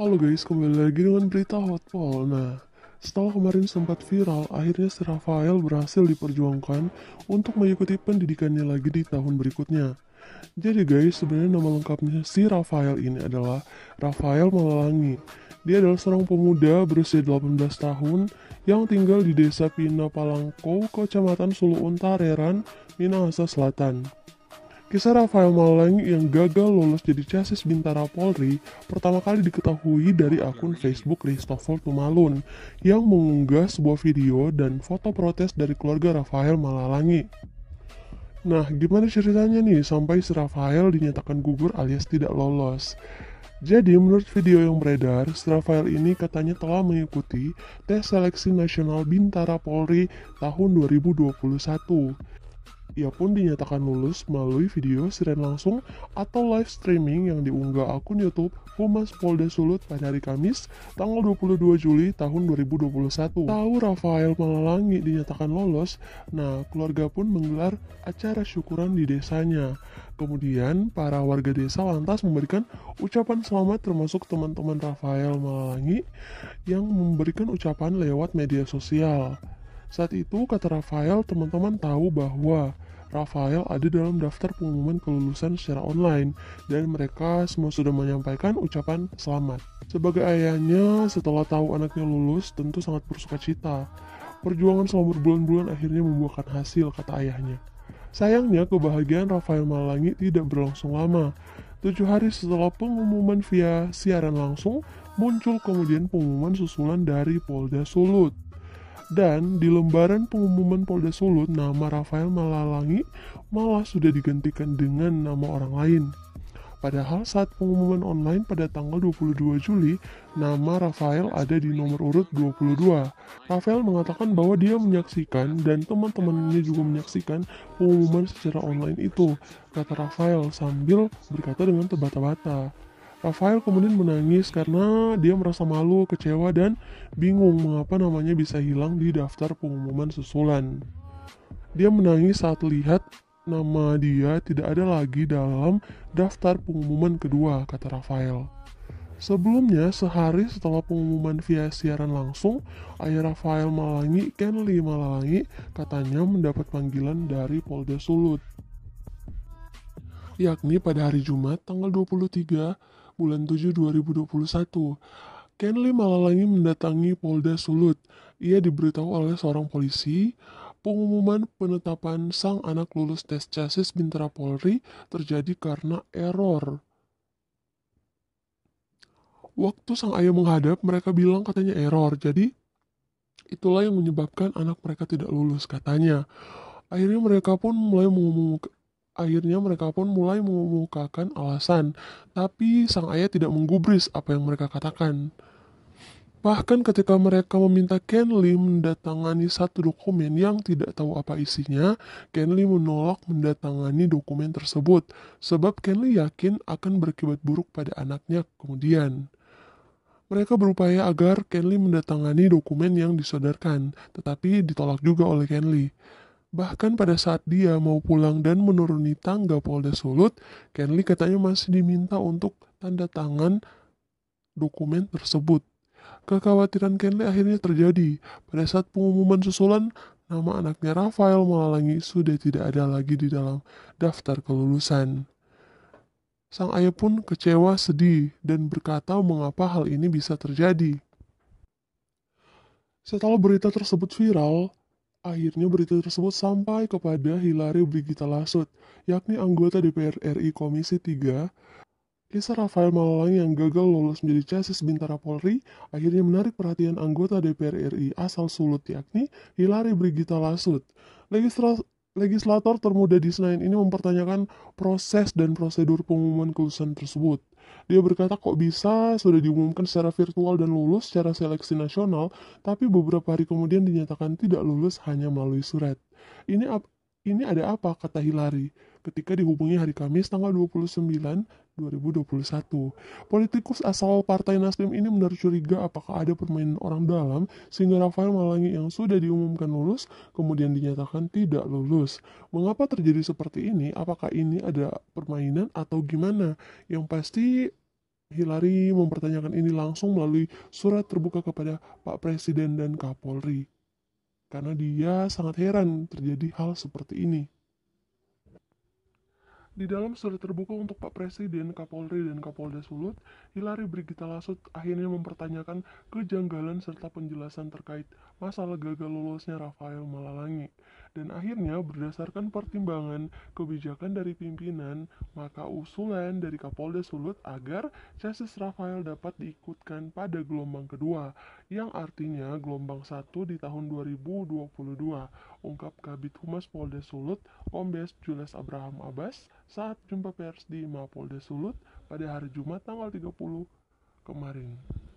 Halo guys, kembali lagi dengan berita Hotpol. Nah, setelah kemarin sempat viral, akhirnya si Rafael berhasil diperjuangkan untuk mengikuti pendidikannya lagi di tahun berikutnya. Jadi guys, sebenarnya nama lengkapnya si Rafael ini adalah Rafael Malalangi. Dia adalah seorang pemuda berusia 18 tahun yang tinggal di desa Pina Palangko, Kecamatan Sulu Untareran, Minahasa Selatan. Kisah Rafael Malang yang gagal lolos jadi casis Bintara Polri pertama kali diketahui dari akun Facebook Christopher Tumalun yang mengunggah sebuah video dan foto protes dari keluarga Rafael Malalangi. Nah, gimana ceritanya nih sampai si Rafael dinyatakan gugur alias tidak lolos? Jadi, menurut video yang beredar, si Rafael ini katanya telah mengikuti tes seleksi nasional Bintara Polri tahun 2021 ia pun dinyatakan lulus melalui video siren langsung atau live streaming yang diunggah akun YouTube Humas Polda Sulut pada hari Kamis, tanggal 22 Juli tahun 2021. Tahu Rafael Malalangi dinyatakan lolos, nah keluarga pun menggelar acara syukuran di desanya. Kemudian, para warga desa lantas memberikan ucapan selamat termasuk teman-teman Rafael Malalangi yang memberikan ucapan lewat media sosial. Saat itu, kata Rafael, teman-teman tahu bahwa Rafael ada dalam daftar pengumuman kelulusan secara online dan mereka semua sudah menyampaikan ucapan selamat. Sebagai ayahnya, setelah tahu anaknya lulus, tentu sangat bersuka cita. Perjuangan selama berbulan-bulan akhirnya membuahkan hasil, kata ayahnya. Sayangnya, kebahagiaan Rafael Malangi tidak berlangsung lama. Tujuh hari setelah pengumuman via siaran langsung, muncul kemudian pengumuman susulan dari Polda Sulut. Dan di lembaran pengumuman Polda Sulut, nama Rafael Malalangi malah sudah digantikan dengan nama orang lain. Padahal saat pengumuman online pada tanggal 22 Juli, nama Rafael ada di nomor urut 22. Rafael mengatakan bahwa dia menyaksikan dan teman-temannya juga menyaksikan pengumuman secara online itu, kata Rafael sambil berkata dengan terbata-bata. Rafael kemudian menangis karena dia merasa malu, kecewa, dan bingung mengapa namanya bisa hilang di daftar pengumuman susulan. Dia menangis saat lihat nama dia tidak ada lagi dalam daftar pengumuman kedua, kata Rafael. Sebelumnya, sehari setelah pengumuman via siaran langsung, ayah Rafael Malangi, Kenli Malangi, katanya mendapat panggilan dari Polda Sulut. Yakni pada hari Jumat, tanggal 23 bulan 7 2021, Kenley Malalangi mendatangi Polda Sulut. Ia diberitahu oleh seorang polisi, pengumuman penetapan sang anak lulus tes casis Bintara Polri terjadi karena error. Waktu sang ayah menghadap, mereka bilang katanya error. Jadi, itulah yang menyebabkan anak mereka tidak lulus katanya. Akhirnya mereka pun mulai mengumumkan. Akhirnya mereka pun mulai mengemukakan alasan, tapi sang ayah tidak menggubris apa yang mereka katakan. Bahkan ketika mereka meminta Kenli mendatangani satu dokumen yang tidak tahu apa isinya, Kenli menolak mendatangani dokumen tersebut, sebab Kenli yakin akan berakibat buruk pada anaknya kemudian. Mereka berupaya agar Kenli mendatangani dokumen yang disodarkan, tetapi ditolak juga oleh Kenli. Bahkan pada saat dia mau pulang dan menuruni tangga Polda Sulut, Kenly katanya masih diminta untuk tanda tangan dokumen tersebut. Kekhawatiran Kenley akhirnya terjadi. Pada saat pengumuman susulan, nama anaknya Rafael Malalangi sudah tidak ada lagi di dalam daftar kelulusan. Sang ayah pun kecewa sedih dan berkata mengapa hal ini bisa terjadi. Setelah berita tersebut viral, Akhirnya berita tersebut sampai kepada Hilary Brigita Lasut, yakni anggota DPR RI Komisi 3. Kisah Rafael Malang yang gagal lolos menjadi casis Bintara Polri akhirnya menarik perhatian anggota DPR RI asal Sulut yakni Hilary Brigita Lasut. legislator termuda di Senayan ini mempertanyakan proses dan prosedur pengumuman kelulusan tersebut. Dia berkata kok bisa sudah diumumkan secara virtual dan lulus secara seleksi nasional, tapi beberapa hari kemudian dinyatakan tidak lulus hanya melalui surat. Ini ini ada apa? kata Hillary ketika dihubungi hari Kamis tanggal 29 2021. Politikus asal Partai Nasdem ini menaruh curiga apakah ada permainan orang dalam sehingga Rafael Malangi yang sudah diumumkan lulus kemudian dinyatakan tidak lulus. Mengapa terjadi seperti ini? Apakah ini ada permainan atau gimana? Yang pasti Hillary mempertanyakan ini langsung melalui surat terbuka kepada Pak Presiden dan Kapolri karena dia sangat heran terjadi hal seperti ini. Di dalam surat terbuka untuk Pak Presiden, Kapolri, dan Kapolda Sulut, Hilary Brigita Lasut akhirnya mempertanyakan kejanggalan serta penjelasan terkait masalah gagal lolosnya Rafael Malalangi dan akhirnya berdasarkan pertimbangan kebijakan dari pimpinan, maka usulan dari Kapolda Sulut agar chassis Rafael dapat diikutkan pada gelombang kedua, yang artinya gelombang satu di tahun 2022, ungkap Kabit Humas Polda Sulut, Kombes Jules Abraham Abbas, saat jumpa pers di Mapolda Sulut pada hari Jumat tanggal 30 kemarin.